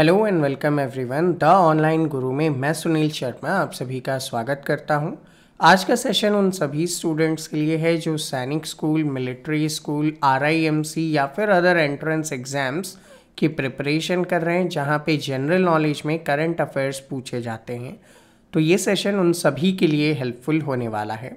hello and welcome everyone the online guru में मैं सुनील शर्मा आप सभी का स्वागत करता हूं आज का सेशन उन सभी स्टूडेंट्स के लिए है जो सैनिक स्कूल मिलिट्री स्कूल आरआईएमसी या फिर अदर एंट्रेंस एग्ज़ाम्स की प्रिपरेशन कर रहे हैं जहां पे जनरल नॉलेज में करंट अफेयर्स पूछे जाते हैं तो ये सेशन उन सभी के लिए हेल्पफुल होने वाला है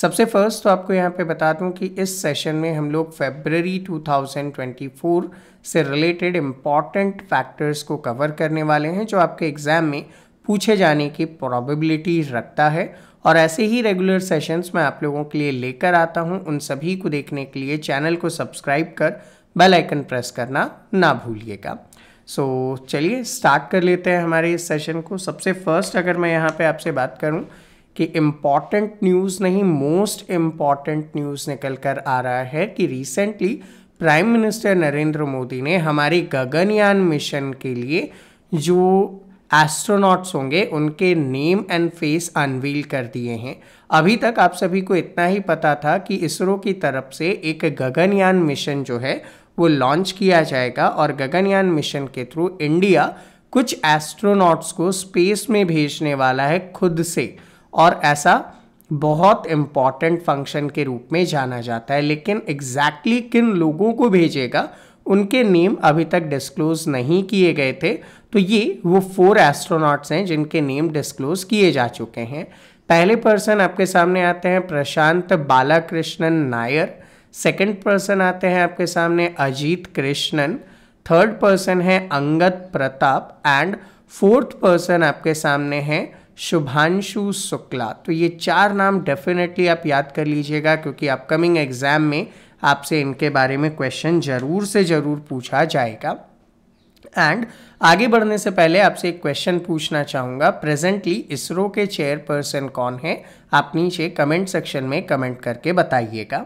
सबसे फर्स्ट तो आपको यहाँ पे बता दूँ कि इस सेशन में हम लोग फेबररी 2024 से रिलेटेड इम्पॉर्टेंट फैक्टर्स को कवर करने वाले हैं जो आपके एग्ज़ाम में पूछे जाने की प्रोबेबिलिटी रखता है और ऐसे ही रेगुलर सेशंस मैं आप लोगों के लिए लेकर आता हूँ उन सभी को देखने के लिए चैनल को सब्सक्राइब कर बेल आइकन प्रेस करना ना भूलिएगा सो so, चलिए स्टार्ट कर लेते हैं हमारे इस सेशन को सबसे फर्स्ट अगर मैं यहाँ पे आपसे बात करूँ कि इम्पॉर्टेंट न्यूज़ नहीं मोस्ट इम्पॉर्टेंट न्यूज़ निकल कर आ रहा है कि recently prime minister Narendra Modi ने हमारे गगनयान मिशन के लिए जो एस्ट्रोनॉट्स होंगे उनके नेम एंड फेस अनवील कर दिए हैं अभी तक आप सभी को इतना ही पता था कि इसरो की तरफ से एक गगनयान मिशन जो है वो लॉन्च किया जाएगा और गगनयान मिशन के थ्रू इंडिया कुछ एस्ट्रोनॉट्स को स्पेस में भेजने वाला है खुद से और ऐसा बहुत इम्पॉर्टेंट फंक्शन के रूप में जाना जाता है लेकिन एग्जैक्टली exactly किन लोगों को भेजेगा उनके नेम अभी तक डिस्क्लोज नहीं किए गए थे तो ये वो फोर एस्ट्रोनॉट्स हैं जिनके नेम डिस्क्लोज किए जा चुके हैं पहले पर्सन आपके सामने आते हैं प्रशांत बालाकृष्णन नायर सेकंड पर्सन आते हैं आपके सामने अजीत कृष्णन थर्ड पर्सन है Angad Pratap and fourth person आपके सामने हैं शुभांशु शुक्ला तो ये चार नाम डेफिनेटली आप याद कर लीजिएगा क्योंकि अपकमिंग एग्ज़ाम में आपसे इनके बारे में क्वेश्चन ज़रूर से ज़रूर पूछा जाएगा एंड आगे बढ़ने से पहले आपसे एक क्वेश्चन पूछना चाहूँगा प्रेजेंटली इसरो के चेयरपर्सन कौन है आप नीचे कमेंट सेक्शन में कमेंट करके बताइएगा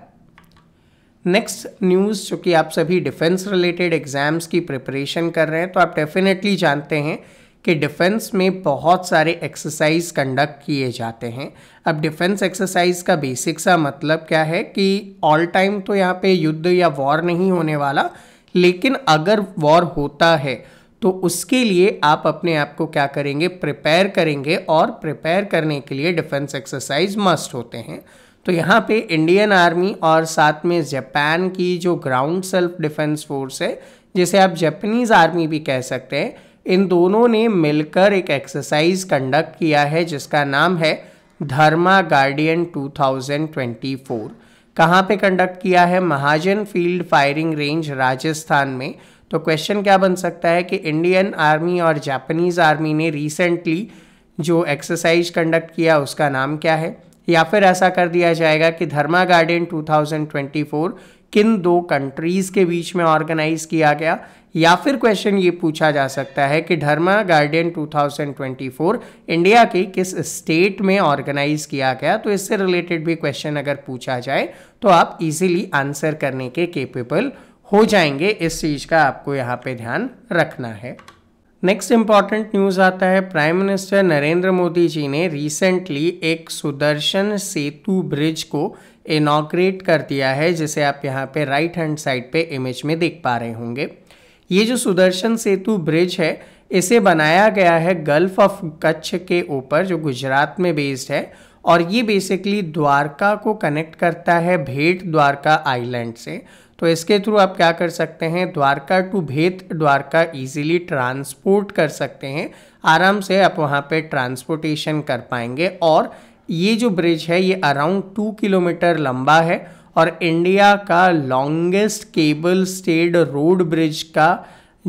नेक्स्ट न्यूज़ चूँकि आप सभी डिफेंस रिलेटेड एग्ज़ाम्स की प्रिपरेशन कर रहे हैं तो आप डेफिनेटली जानते हैं कि डिफेंस में बहुत सारे एक्सरसाइज कंडक्ट किए जाते हैं अब डिफेंस एक्सरसाइज का बेसिक सा मतलब क्या है कि ऑल टाइम तो यहाँ पे युद्ध या वॉर नहीं होने वाला लेकिन अगर वॉर होता है तो उसके लिए आप अपने आप को क्या करेंगे प्रिपेयर करेंगे और प्रिपेयर करने के लिए डिफेंस एक्सरसाइज मस्ट होते हैं तो यहाँ पे इंडियन आर्मी और साथ में जापान की जो ग्राउंड सेल्फ डिफेंस फोर्स है जिसे आप जापानीज़ आर्मी भी कह सकते हैं इन दोनों ने मिलकर एक एक्सरसाइज कंडक्ट किया है जिसका नाम है धर्मा गार्डियन 2024 कहाँ पे कंडक्ट किया है Mahajan field firing range Rajasthan में तो क्वेश्चन क्या बन सकता है कि इंडियन आर्मी और जापानीज़ आर्मी ने रिसेंटली जो एक्सरसाइज कंडक्ट किया उसका नाम क्या है या फिर ऐसा कर दिया जाएगा कि धर्मा गार्डियन 2024 किन दो कंट्रीज़ के बीच में ऑर्गेनाइज किया गया या फिर क्वेश्चन ये पूछा जा सकता है कि धर्मा गार्डियन 2024 इंडिया के किस स्टेट में ऑर्गेनाइज किया गया तो इससे रिलेटेड भी क्वेश्चन अगर पूछा जाए तो आप इजीली आंसर करने के केपेबल हो जाएंगे इस चीज़ का आपको यहाँ पे ध्यान रखना है नेक्स्ट इंपॉर्टेंट न्यूज़ आता है प्राइम मिनिस्टर नरेंद्र मोदी जी ने रिसेंटली एक सुदर्शन सेतु ब्रिज को इनाग्रेट कर दिया है जिसे आप यहाँ पे राइट हैंड साइड पे इमेज में देख पा रहे होंगे ये जो सुदर्शन सेतु ब्रिज है इसे बनाया गया है गल्फ ऑफ कच्छ के ऊपर जो गुजरात में बेस्ड है और ये बेसिकली द्वारका को कनेक्ट करता है भेट द्वारका आइलैंड से तो इसके थ्रू आप क्या कर सकते हैं Dwarka to Bet Dwarka easily transport कर सकते हैं आराम से आप वहाँ पे ट्रांसपोर्टेशन कर पाएंगे और ये जो ब्रिज है ये अराउंड टू किलोमीटर लंबा है और इंडिया का longest cable stayed road bridge का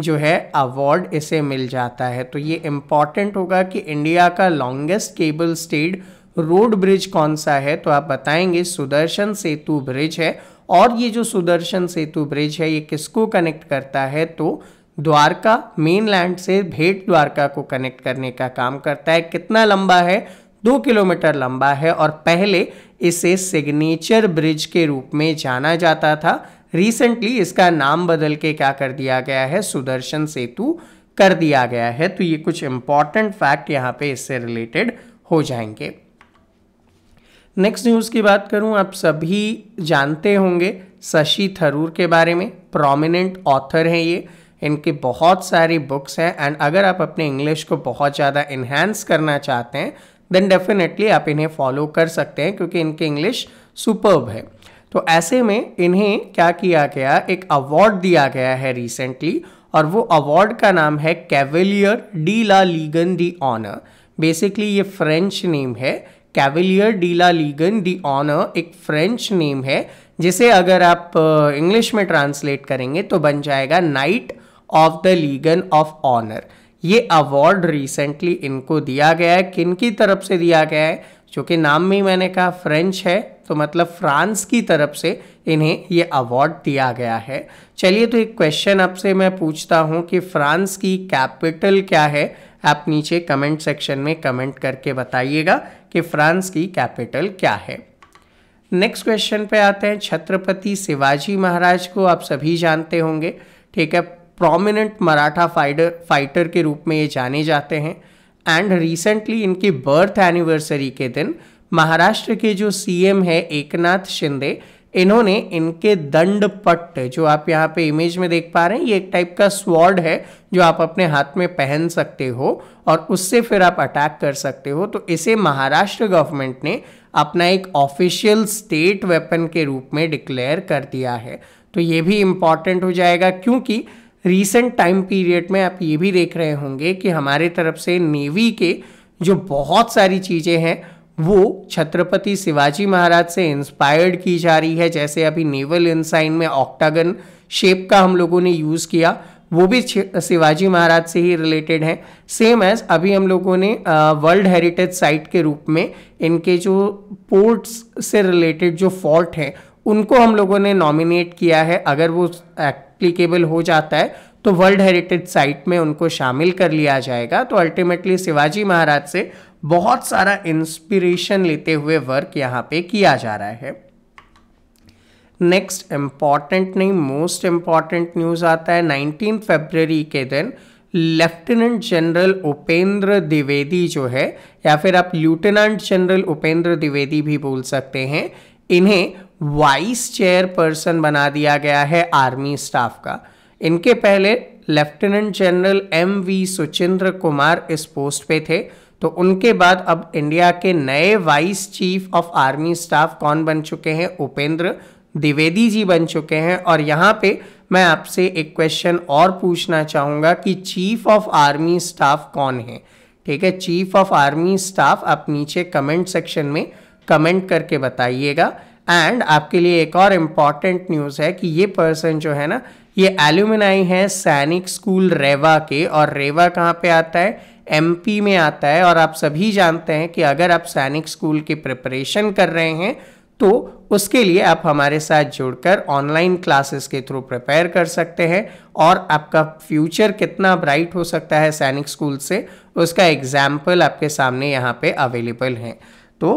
जो है अवार्ड इसे मिल जाता है तो ये इम्पॉर्टेंट होगा कि इंडिया का longest cable stayed road bridge कौन सा है तो आप बताएंगे सुदर्शन सेतु ब्रिज है और ये जो सुदर्शन सेतु ब्रिज है ये किसको कनेक्ट करता है तो द्वारका मेनलैंड से भेट द्वारका को कनेक्ट करने का काम करता है कितना लंबा है दो किलोमीटर लंबा है और पहले इसे सिग्नेचर ब्रिज के रूप में जाना जाता था रिसेंटली इसका नाम बदल के क्या कर दिया गया है सुदर्शन सेतु कर दिया गया है तो ये कुछ इंपॉर्टेंट फैक्ट यहाँ पे इससे रिलेटेड हो जाएंगे नेक्स्ट न्यूज़ की बात करूँ आप सभी जानते होंगे शशि थरूर के बारे में प्रोमिनेंट ऑथर हैं ये इनके बहुत सारी बुक्स हैं एंड अगर आप अपने इंग्लिश को बहुत ज़्यादा इन्हेंस करना चाहते हैं देन डेफिनेटली आप इन्हें फॉलो कर सकते हैं क्योंकि इनकी इंग्लिश सुपर्ब है तो ऐसे में इन्हें क्या किया गया एक अवार्ड दिया गया है रिसेंटली और वो अवार्ड का नाम है Chevalier de la Legion d'honneur basically ये फ्रेंच नेम है Chevalier de la Legion d'honneur एक फ्रेंच नेम है जिसे अगर आप इंग्लिश में ट्रांसलेट करेंगे तो बन जाएगा knight of the Legion of Honour ये अवार्ड रिसेंटली इनको दिया गया है किन की तरफ से दिया गया है चूँकि नाम में ही मैंने कहा फ्रेंच है तो मतलब फ्रांस की तरफ से इन्हें ये अवार्ड दिया गया है चलिए तो एक क्वेश्चन आपसे मैं पूछता हूँ कि फ्रांस की कैपिटल क्या है आप नीचे कमेंट सेक्शन में कमेंट करके बताइएगा कि फ्रांस की कैपिटल क्या है नेक्स्ट क्वेश्चन पे आते हैं छत्रपति शिवाजी महाराज को आप सभी जानते होंगे ठीक है प्रोमिनेंट मराठा फाइडर फाइटर के रूप में ये जाने जाते हैं एंड रिसेंटली इनकी बर्थ एनिवर्सरी के दिन महाराष्ट्र के जो सीएम है एकनाथ शिंदे इन्होंने इनके दंड पट्ट जो आप यहाँ पे इमेज में देख पा रहे हैं ये एक टाइप का स्वॉर्ड है जो आप अपने हाथ में पहन सकते हो और उससे फिर आप अटैक कर सकते हो तो इसे महाराष्ट्र गवर्नमेंट ने अपना एक ऑफिशियल स्टेट वेपन के रूप में डिक्लेयर कर दिया है तो ये भी इम्पॉर्टेंट हो जाएगा क्योंकि रिसेंट टाइम पीरियड में आप ये भी देख रहे होंगे कि हमारे तरफ से नेवी के जो बहुत सारी चीज़ें हैं वो छत्रपति शिवाजी महाराज से इंस्पायर्ड की जा रही है जैसे अभी नेवल इंसाइन में ऑक्टागन शेप का हम लोगों ने यूज़ किया वो भी शिवाजी महाराज से ही रिलेटेड हैं सेम एज अभी हम लोगों ने वर्ल्ड हेरिटेज साइट के रूप में इनके जो पोर्ट्स से रिलेटेड जो फॉल्ट हैं उनको हम लोगों ने नॉमिनेट किया है अगर वो एप्लीकेबल हो जाता है तो वर्ल्ड हेरिटेज साइट में उनको शामिल कर लिया जाएगा तो अल्टीमेटली शिवाजी महाराज से बहुत सारा इंस्पिरेशन लेते हुए वर्क यहाँ पे किया जा रहा है नेक्स्ट इम्पॉर्टेंट नहीं मोस्ट इम्पॉर्टेंट न्यूज़ आता है नाइनटीन फेबररी के दिन लेफ्टिनेंट जनरल उपेंद्र द्विवेदी जो है या फिर आप लेफ्टिनेंट जनरल उपेंद्र द्विवेदी भी बोल सकते हैं इन्हें वाइस चेयरपर्सन बना दिया गया है आर्मी स्टाफ का इनके पहले lieutenant general M V Suchindra Kumar इस पोस्ट पे थे तो उनके बाद अब इंडिया के नए vice chief of army staff कौन बन चुके हैं उपेंद्र द्विवेदी जी बन चुके हैं और यहाँ पे मैं आपसे एक क्वेश्चन और पूछना चाहूँगा कि चीफ ऑफ आर्मी स्टाफ कौन है ठीक है चीफ ऑफ आर्मी स्टाफ आप नीचे कमेंट सेक्शन में कमेंट करके बताइएगा एंड आपके लिए एक और इम्पॉर्टेंट न्यूज़ है कि ये पर्सन जो है ना ये एल्यूमिनाई है सैनिक स्कूल रेवा के और रेवा कहाँ पे आता है एमपी में आता है और आप सभी जानते हैं कि अगर आप सैनिक स्कूल की प्रिपरेशन कर रहे हैं तो उसके लिए आप हमारे साथ जुड़कर ऑनलाइन क्लासेस के थ्रू प्रिपेयर कर सकते हैं और आपका फ्यूचर कितना ब्राइट हो सकता है सैनिक स्कूल से उसका एग्जाम्पल आपके सामने यहाँ पे अवेलेबल है तो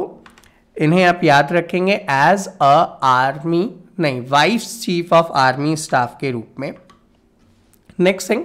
इन्हें आप याद रखेंगे एज अ आर्मी नहीं vice chief of army staff के रूप में नेक्स्ट थिंग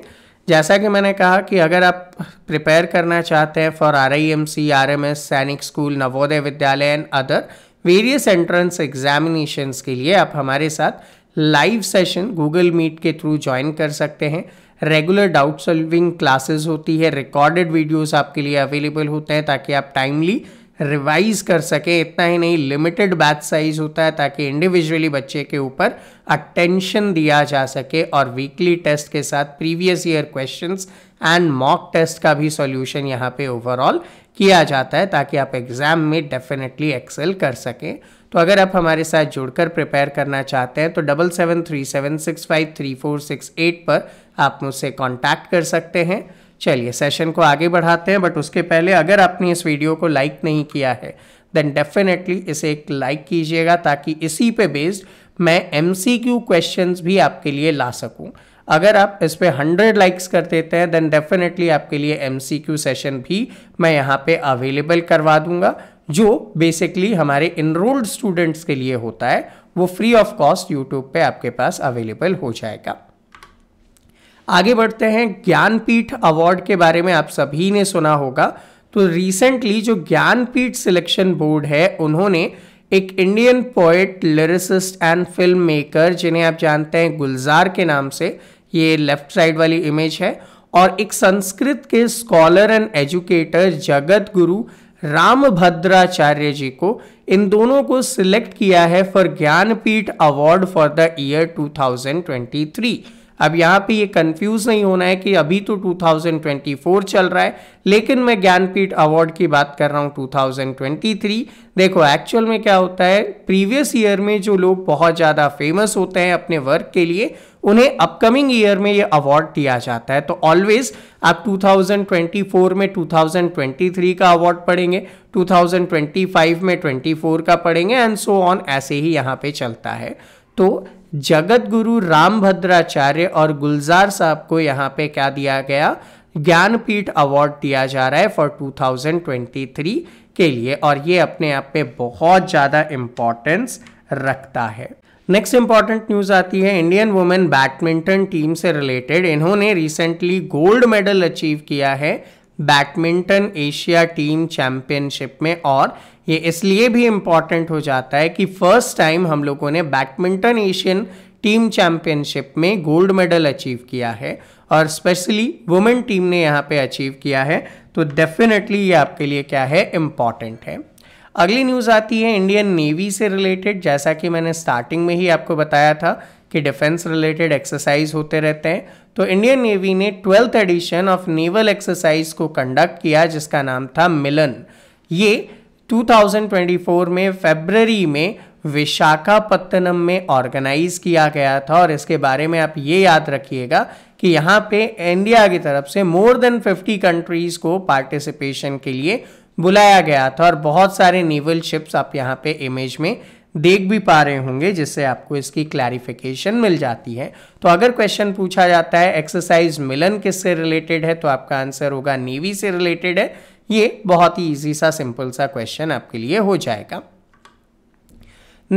जैसा कि मैंने कहा कि अगर आप प्रिपेयर करना चाहते हैं for R I M C R M S Sainik school Navodaya Vidyalaya and other various entrance examination के लिए आप हमारे साथ लाइव सेशन गूगल मीट के थ्रू ज्वाइन कर सकते हैं रेगुलर डाउट सॉल्विंग क्लासेस होती है रिकॉर्डेड वीडियोस आपके लिए अवेलेबल होते हैं ताकि आप टाइमली रिवाइज कर सके इतना ही नहीं लिमिटेड बैच साइज होता है ताकि इंडिविजुअली बच्चे के ऊपर अटेंशन दिया जा सके और वीकली टेस्ट के साथ previous year questions and mock test का भी सॉल्यूशन यहाँ पे ओवरऑल किया जाता है ताकि आप एग्ज़ाम में डेफिनेटली एक्सेल कर सकें तो अगर आप हमारे साथ जुड़कर प्रिपेयर करना चाहते हैं तो double seven three seven six five three four six eight पर आप मुझसे कॉन्टैक्ट कर सकते हैं चलिए सेशन को आगे बढ़ाते हैं बट उसके पहले अगर आपने इस वीडियो को लाइक नहीं किया है देन डेफिनेटली इसे एक लाइक कीजिएगा ताकि इसी पे बेस्ड मैं एम सी क्यू क्वेश्चन भी आपके लिए ला सकूँ अगर आप इस पर हंड्रेड लाइक्स कर देते हैं देन डेफिनेटली आपके लिए एम सी क्यू सेशन भी मैं यहाँ पे अवेलेबल करवा दूंगा जो बेसिकली हमारे इनरोल्ड स्टूडेंट्स के लिए होता है वो फ्री ऑफ कॉस्ट यूट्यूब पे आपके पास अवेलेबल हो जाएगा आगे बढ़ते हैं ज्ञानपीठ अवार्ड के बारे में आप सभी ने सुना होगा तो रिसेंटली जो ज्ञानपीठ सिलेक्शन बोर्ड है उन्होंने एक Indian poet lyricist and filmmaker जिन्हें आप जानते हैं गुलजार के नाम से ये लेफ्ट साइड वाली इमेज है और एक संस्कृत के स्कॉलर एंड एजुकेटर जगत गुरु रामभद्राचार्य जी को इन दोनों को सिलेक्ट किया है for Jnanpith award for the year 2023 अब यहाँ पे ये कंफ्यूज नहीं होना है कि अभी तो 2024 चल रहा है लेकिन मैं ज्ञानपीठ अवार्ड की बात कर रहा हूँ 2023 देखो एक्चुअल में क्या होता है प्रीवियस ईयर में जो लोग बहुत ज़्यादा फेमस होते हैं अपने वर्क के लिए उन्हें अपकमिंग ईयर में ये अवार्ड दिया जाता है तो ऑलवेज आप 2024 में 2023 का अवार्ड पढ़ेंगे 2025 में 24 का पढ़ेंगे एंड सो ऑन ऐसे ही यहाँ पे चलता है तो जगत गुरु रामभद्राचार्य और गुलजार साहब को यहाँ पे क्या दिया गया ज्ञानपीठ अवार्ड दिया जा रहा है फॉर 2023 के लिए और ये अपने आप पे बहुत ज़्यादा इम्पोर्टेंस रखता है नेक्स्ट इंपॉर्टेंट न्यूज़ आती है इंडियन वुमेन बैडमिंटन टीम से रिलेटेड इन्होंने रिसेंटली गोल्ड मेडल अचीव किया है बैडमिंटन एशिया टीम चैंपियनशिप में और ये इसलिए भी इम्पॉर्टेंट हो जाता है कि फर्स्ट टाइम हम लोगों ने बैडमिंटन एशियन टीम चैंपियनशिप में गोल्ड मेडल अचीव किया है और स्पेशली वुमेन टीम ने यहाँ पे अचीव किया है तो डेफिनेटली ये आपके लिए क्या है इम्पॉर्टेंट है अगली न्यूज़ आती है इंडियन नेवी से रिलेटेड जैसा कि मैंने स्टार्टिंग में ही आपको बताया था कि डिफेंस रिलेटेड एक्सरसाइज होते रहते हैं तो इंडियन नेवी ने twelfth edition of naval exercise को कंडक्ट किया जिसका नाम था मिलन ये 2024 में फेबररी में विशाखापत्तनम में ऑर्गेनाइज किया गया था और इसके बारे में आप ये याद रखिएगा कि यहाँ पे इंडिया की तरफ से मोर देन 50 कंट्रीज़ को पार्टिसिपेशन के लिए बुलाया गया था और बहुत सारे नेवल शिप्स आप यहाँ पे इमेज में देख भी पा रहे होंगे जिससे आपको इसकी क्लैरिफिकेशन मिल जाती है तो अगर क्वेश्चन पूछा जाता है एक्सरसाइज मिलन किससे रिलेटेड है तो आपका आंसर होगा नेवी से रिलेटेड है ये बहुत ही ईजी सा सिंपल सा क्वेश्चन आपके लिए हो जाएगा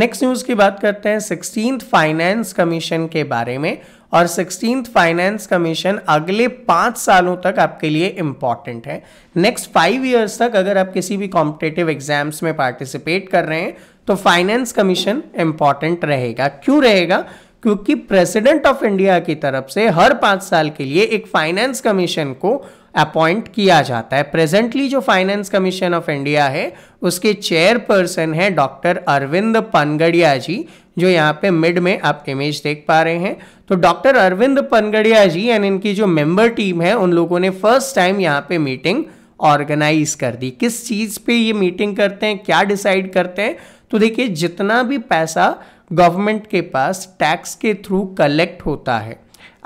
नेक्स्ट न्यूज़ की बात करते हैं सिक्सटीन फाइनेंस कमीशन के बारे में और सिक्सटीन फाइनेंस कमीशन अगले पाँच सालों तक आपके लिए इम्पॉर्टेंट है नेक्स्ट फाइव ईयर्स तक अगर आप किसी भी कॉम्पिटेटिव एग्जाम्स में पार्टिसिपेट कर रहे हैं तो फाइनेंस कमीशन इम्पॉर्टेंट रहेगा क्यों रहेगा क्योंकि प्रेसिडेंट ऑफ इंडिया की तरफ से हर पाँच साल के लिए एक फाइनेंस कमीशन को अपॉइंट किया जाता है प्रेजेंटली जो फाइनेंस कमीशन ऑफ इंडिया है उसके चेयरपर्सन है डॉक्टर अरविंद पनगड़िया जी जो यहाँ पे मिड में आप इमेज देख पा रहे हैं तो डॉक्टर अरविंद पनगड़िया जी एंड इनकी जो मेंबर टीम है उन लोगों ने फर्स्ट टाइम यहाँ पे मीटिंग ऑर्गेनाइज कर दी किस चीज़ पे ये मीटिंग करते हैं क्या डिसाइड करते हैं तो देखिए जितना भी पैसा गवर्नमेंट के पास टैक्स के थ्रू कलेक्ट होता है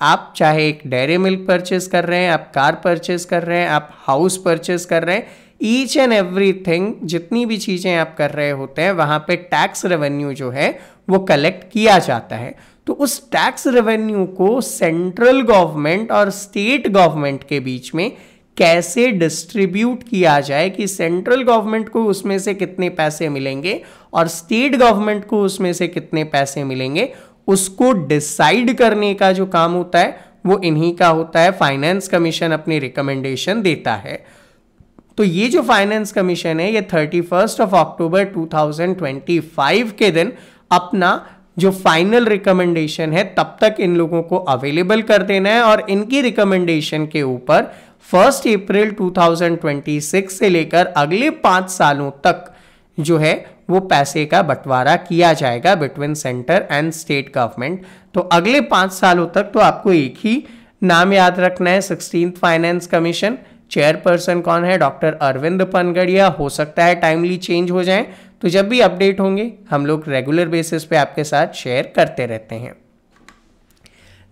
आप चाहे एक डेयरी मिल्क परचेज कर रहे हैं आप कार परचेज कर रहे हैं आप हाउस परचेज कर रहे हैं ईच एंड एवरी थिंग जितनी भी चीज़ें आप कर रहे होते हैं वहाँ पे टैक्स रेवेन्यू जो है वो कलेक्ट किया जाता है तो उस टैक्स रेवेन्यू को सेंट्रल गवर्नमेंट और स्टेट गवर्नमेंट के बीच में कैसे डिस्ट्रीब्यूट किया जाए कि सेंट्रल गवर्नमेंट को उसमें से कितने पैसे मिलेंगे और स्टेट गवर्नमेंट को उसमें से कितने पैसे मिलेंगे उसको डिसाइड करने का जो काम होता है वो इन्हीं का होता है फाइनेंस कमीशन अपनी रिकमेंडेशन देता है तो ये जो फाइनेंस कमीशन है ये थर्टी फर्स्ट ऑफ अक्टूबर 2025 के दिन अपना जो फाइनल रिकमेंडेशन है तब तक इन लोगों को अवेलेबल कर देना है और इनकी रिकमेंडेशन के ऊपर फर्स्ट अप्रैल 2026 से लेकर अगले पांच सालों तक जो है वो पैसे का बंटवारा किया जाएगा between centre and state government तो अगले पाँच सालों तक तो आपको एक ही नाम याद रखना है सिक्सटीन फाइनेंस कमीशन चेयरपर्सन कौन है डॉक्टर अरविंद पनगड़िया हो सकता है टाइमली चेंज हो जाए तो जब भी अपडेट होंगे हम लोग रेगुलर बेसिस पे आपके साथ शेयर करते रहते हैं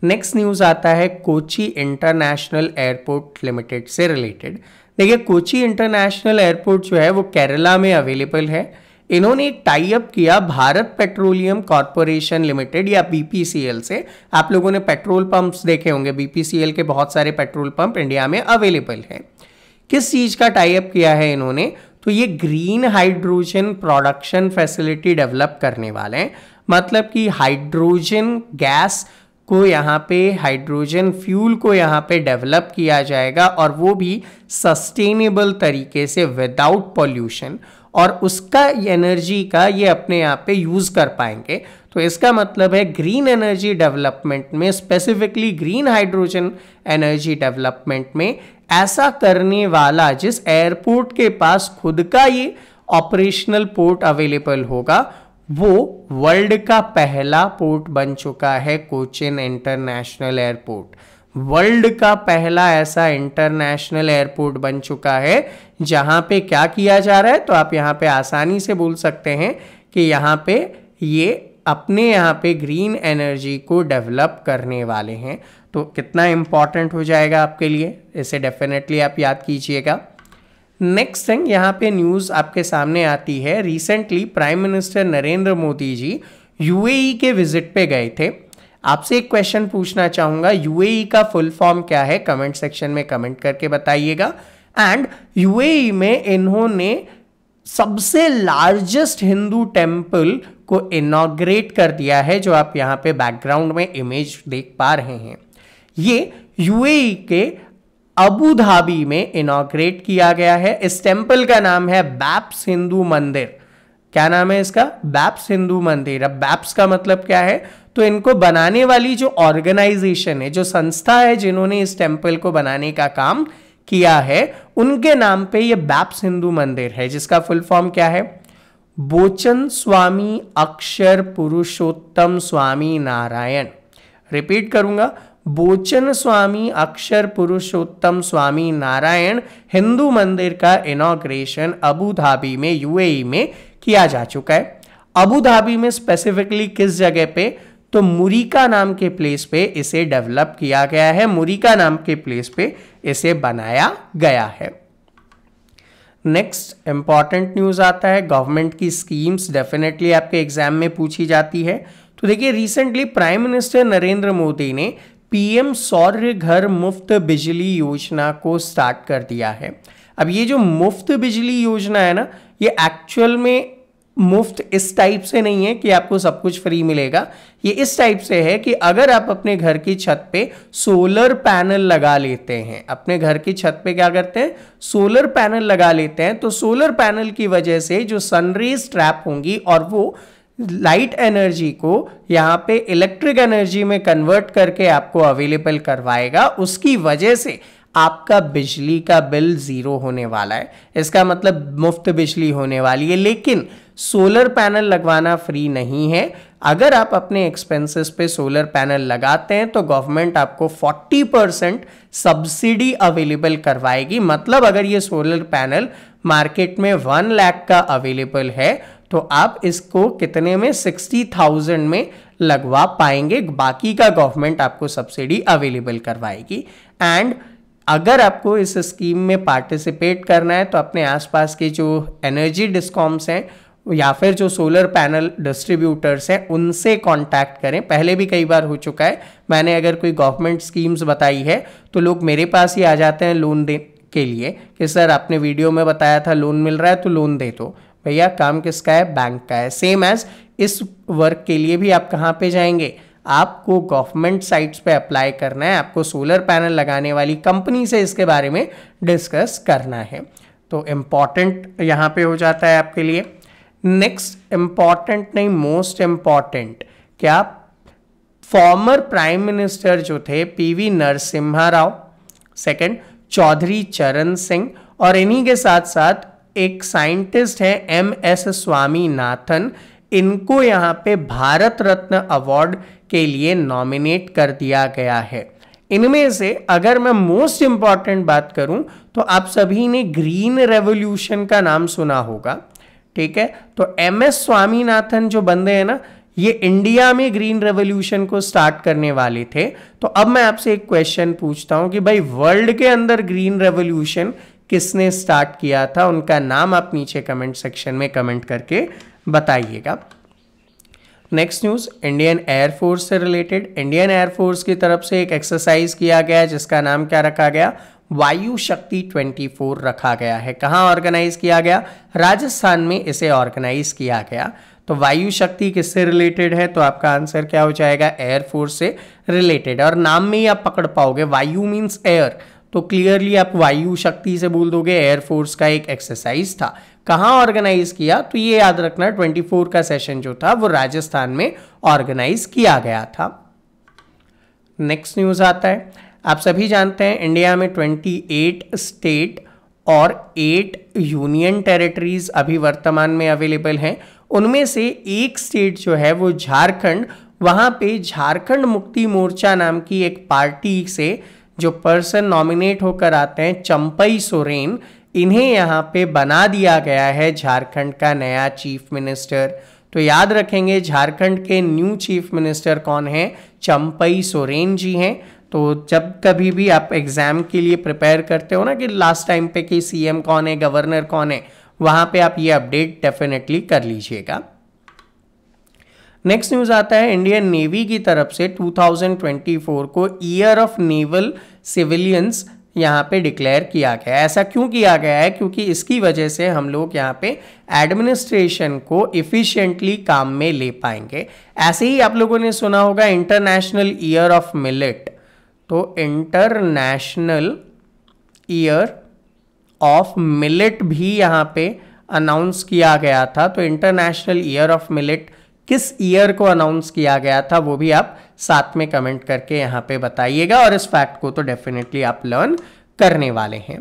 नेक्स्ट न्यूज़ आता है कोची इंटरनेशनल एयरपोर्ट लिमिटेड से रिलेटेड देखिए कोची इंटरनेशनल एयरपोर्ट जो है वो केरला में अवेलेबल है इन्होंने टाई अप किया भारत पेट्रोलियम कॉरपोरेशन लिमिटेड या बीपीसीएल से आप लोगों ने पेट्रोल पंप्स देखे होंगे बीपीसीएल के बहुत सारे पेट्रोल पंप इंडिया में अवेलेबल हैं किस चीज़ का टाई अप किया है इन्होंने तो ये green hydrogen production facility develop करने वाले हैं मतलब कि हाइड्रोजन गैस को यहाँ पे हाइड्रोजन फ्यूल को यहाँ पे डेवलप किया जाएगा और वो भी सस्टेनेबल तरीके से विदाउट पॉल्यूशन और उसका एनर्जी का ये अपने आप पे यूज़ कर पाएंगे तो इसका मतलब है ग्रीन एनर्जी डेवलपमेंट में specifically green hydrogen energy development में ऐसा करने वाला जिस एयरपोर्ट के पास खुद का ये ऑपरेशनल पोर्ट अवेलेबल होगा वो वर्ल्ड का पहला पोर्ट बन चुका है कोचिन इंटरनेशनल एयरपोर्ट वर्ल्ड का पहला ऐसा इंटरनेशनल एयरपोर्ट बन चुका है जहाँ पे क्या किया जा रहा है तो आप यहाँ पे आसानी से बोल सकते हैं कि यहाँ पे ये अपने यहाँ पे ग्रीन एनर्जी को डेवलप करने वाले हैं तो कितना इम्पॉर्टेंट हो जाएगा आपके लिए इसे डेफिनेटली आप याद कीजिएगा नेक्स्ट थिंग यहाँ पे न्यूज़ आपके सामने आती है recently prime minister Narendra Modi ji UAE के विजिट पे गए थे आपसे एक क्वेश्चन पूछना चाहूंगा यूएई e का फुल फॉर्म क्या है कमेंट सेक्शन में कमेंट करके बताइएगा एंड यूएई e में इन्होंने सबसे लार्जेस्ट हिंदू टेम्पल को इनाग्रेट कर दिया है जो आप यहाँ पे बैकग्राउंड में इमेज देख पा रहे हैं ये यूएई e के अबू धाबी में इनाग्रेट किया गया है इस टेम्पल का नाम है बैप्स हिंदू मंदिर क्या नाम है इसका बैप्स हिंदू मंदिर अब बैप्स का मतलब क्या है तो इनको बनाने वाली जो ऑर्गेनाइजेशन है जो संस्था है जिन्होंने इस टेम्पल को बनाने का काम किया है उनके नाम पे ये बैप्स हिंदू मंदिर है जिसका फुल फॉर्म क्या है बोचन स्वामी अक्षर पुरुषोत्तम स्वामी नारायण रिपीट करूंगा बोचन स्वामी अक्षर पुरुषोत्तम स्वामी नारायण हिंदू मंदिर का इनोग्रेशन अबू धाबी में यूएई e में किया जा चुका है अबू धाबी में स्पेसिफिकली किस जगह पे तो मुरिका नाम के प्लेस पे इसे डेवलप किया गया है मुरिका नाम के प्लेस पे इसे बनाया गया है नेक्स्ट इंपॉर्टेंट न्यूज आता है गवर्नमेंट की स्कीम्स डेफिनेटली आपके एग्जाम में पूछी जाती है तो देखिए recently prime minister Narendra Modi ने पीएम सौर्य घर मुफ्त बिजली योजना को स्टार्ट कर दिया है अब ये जो मुफ्त बिजली योजना है ना ये एक्चुअल में मुफ्त इस टाइप से नहीं है कि आपको सब कुछ फ्री मिलेगा ये इस टाइप से है कि अगर आप अपने घर की छत पे सोलर पैनल लगा लेते हैं अपने घर की छत पे क्या करते हैं सोलर पैनल लगा लेते हैं तो सोलर पैनल की वजह से जो सनरेज ट्रैप होंगी और वो लाइट एनर्जी को यहाँ पे इलेक्ट्रिक एनर्जी में कन्वर्ट करके आपको अवेलेबल करवाएगा उसकी वजह से आपका बिजली का बिल ज़ीरो होने वाला है इसका मतलब मुफ्त बिजली होने वाली है लेकिन सोलर पैनल लगवाना फ्री नहीं है अगर आप अपने एक्सपेंसेस पे सोलर पैनल लगाते हैं तो गवर्नमेंट आपको 40 परसेंट सब्सिडी अवेलेबल करवाएगी मतलब अगर ये सोलर पैनल मार्केट में वन लाख का अवेलेबल है तो आप इसको कितने में सिक्सटी थाउजेंड में लगवा पाएंगे बाकी का गवर्नमेंट आपको सब्सिडी अवेलेबल करवाएगी एंड अगर आपको इस स्कीम में पार्टिसिपेट करना है तो अपने आसपास के जो एनर्जी डिस्कॉम्स हैं या फिर जो सोलर पैनल डिस्ट्रीब्यूटर्स हैं उनसे कांटेक्ट करें पहले भी कई बार हो चुका है मैंने अगर कोई गवर्नमेंट स्कीम्स बताई है तो लोग मेरे पास ही आ जाते हैं लोन दे के लिए कि सर आपने वीडियो में बताया था लोन मिल रहा है तो लोन दे दो भैया काम किसका है बैंक का है सेम एज इस वर्क के लिए भी आप कहाँ पर जाएंगे आपको गवर्नमेंट साइट्स पे अप्लाई करना है आपको सोलर पैनल लगाने वाली कंपनी से इसके बारे में डिस्कस करना है तो इम्पॉर्टेंट यहाँ पे हो जाता है आपके लिए नेक्स्ट इम्पॉर्टेंट नहीं मोस्ट इम्पॉर्टेंट क्या फॉर्मर प्राइम मिनिस्टर जो थे पीवी नरसिम्हा राव सेकंड चौधरी चरण सिंह और इन्हीं के साथ साथ एक साइंटिस्ट है एम एस स्वामीनाथन इनको यहाँ पे भारत रत्न अवार्ड के लिए नॉमिनेट कर दिया गया है इनमें से अगर मैं मोस्ट इम्पॉर्टेंट बात करूं तो आप सभी ने ग्रीन रेवोल्यूशन का नाम सुना होगा ठीक है तो एम एस स्वामीनाथन जो बंदे हैं ना ये इंडिया में ग्रीन रेवोल्यूशन को स्टार्ट करने वाले थे तो अब मैं आपसे एक क्वेश्चन पूछता हूं कि भाई वर्ल्ड के अंदर ग्रीन रेवोल्यूशन किसने स्टार्ट किया था उनका नाम आप नीचे कमेंट सेक्शन में कमेंट करके बताइएगा नेक्स्ट न्यूज़ इंडियन एयरफोर्स से रिलेटेड इंडियन एयरफोर्स की तरफ से एक एक्सरसाइज किया गया जिसका नाम क्या रखा गया वायु शक्ति 24 रखा गया है कहाँ ऑर्गेनाइज किया गया राजस्थान में इसे ऑर्गेनाइज किया गया तो वायु शक्ति किससे रिलेटेड है तो आपका आंसर क्या हो जाएगा एयरफोर्स से रिलेटेड और नाम में ही आप पकड़ पाओगे वायु मीन्स एयर तो क्लियरली आप वायु शक्ति से बोल दोगे एयरफोर्स का एक एक्सरसाइज था कहाँ ऑर्गेनाइज किया तो ये याद रखना 24 का सेशन जो था वो राजस्थान में ऑर्गेनाइज किया गया था नेक्स्ट न्यूज आता है आप सभी जानते हैं इंडिया में 28 स्टेट और 8 यूनियन टेरिटरीज अभी वर्तमान में अवेलेबल हैं उनमें से एक स्टेट जो है वो झारखंड वहाँ पे झारखंड मुक्ति मोर्चा नाम की एक पार्टी से जो पर्सन नॉमिनेट होकर आते हैं चंपई सोरेन इन्हें यहाँ पे बना दिया गया है झारखंड का नया चीफ मिनिस्टर तो याद रखेंगे झारखंड के न्यू चीफ मिनिस्टर कौन हैं चंपई सोरेन जी हैं तो जब कभी भी आप एग्ज़ाम के लिए प्रिपेयर करते हो ना कि लास्ट टाइम पे कि सीएम कौन है गवर्नर कौन है वहाँ पे आप ये अपडेट डेफिनेटली कर लीजिएगा नेक्स्ट न्यूज आता है इंडियन नेवी की तरफ से 2024 को ईयर ऑफ नेवल सिविलियंस यहाँ पे डिक्लेयर किया गया है ऐसा क्यों किया गया है क्योंकि इसकी वजह से हम लोग यहाँ पे एडमिनिस्ट्रेशन को इफ़िशेंटली काम में ले पाएंगे ऐसे ही आप लोगों ने सुना होगा इंटरनेशनल ईयर ऑफ मिलेट तो इंटरनेशनल ईयर ऑफ मिलेट भी यहाँ पे अनाउंस किया गया था तो इंटरनेशनल ईयर ऑफ मिलेट किस ईयर को अनाउंस किया गया था वो भी आप साथ में कमेंट करके यहाँ पे बताइएगा और इस फैक्ट को तो डेफिनेटली आप लर्न करने वाले हैं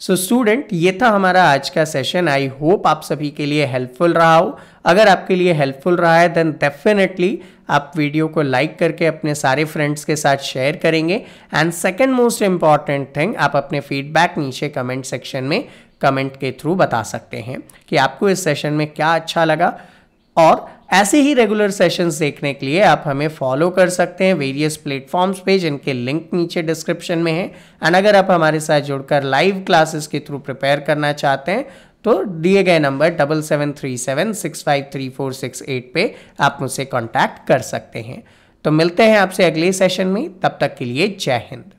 सो so, स्टूडेंट ये था हमारा आज का सेशन आई होप आप सभी के लिए हेल्पफुल रहा हो अगर आपके लिए हेल्पफुल रहा है देन डेफिनेटली आप वीडियो को लाइक करके अपने सारे फ्रेंड्स के साथ शेयर करेंगे and second most important thing आप अपने फीडबैक नीचे कमेंट सेक्शन में कमेंट के थ्रू बता सकते हैं कि आपको इस सेशन में क्या अच्छा लगा और ऐसे ही रेगुलर सेशंस देखने के लिए आप हमें फॉलो कर सकते हैं वेरियस प्लेटफॉर्म्स पे जिनके लिंक नीचे डिस्क्रिप्शन में है एंड अगर आप हमारे साथ जुड़कर लाइव क्लासेस के थ्रू प्रिपेयर करना चाहते हैं तो दिए गए number double seven three seven six five three four six eight पे आप मुझसे कॉन्टैक्ट कर सकते हैं तो मिलते हैं आपसे अगले सेशन में तब तक के लिए जय हिंद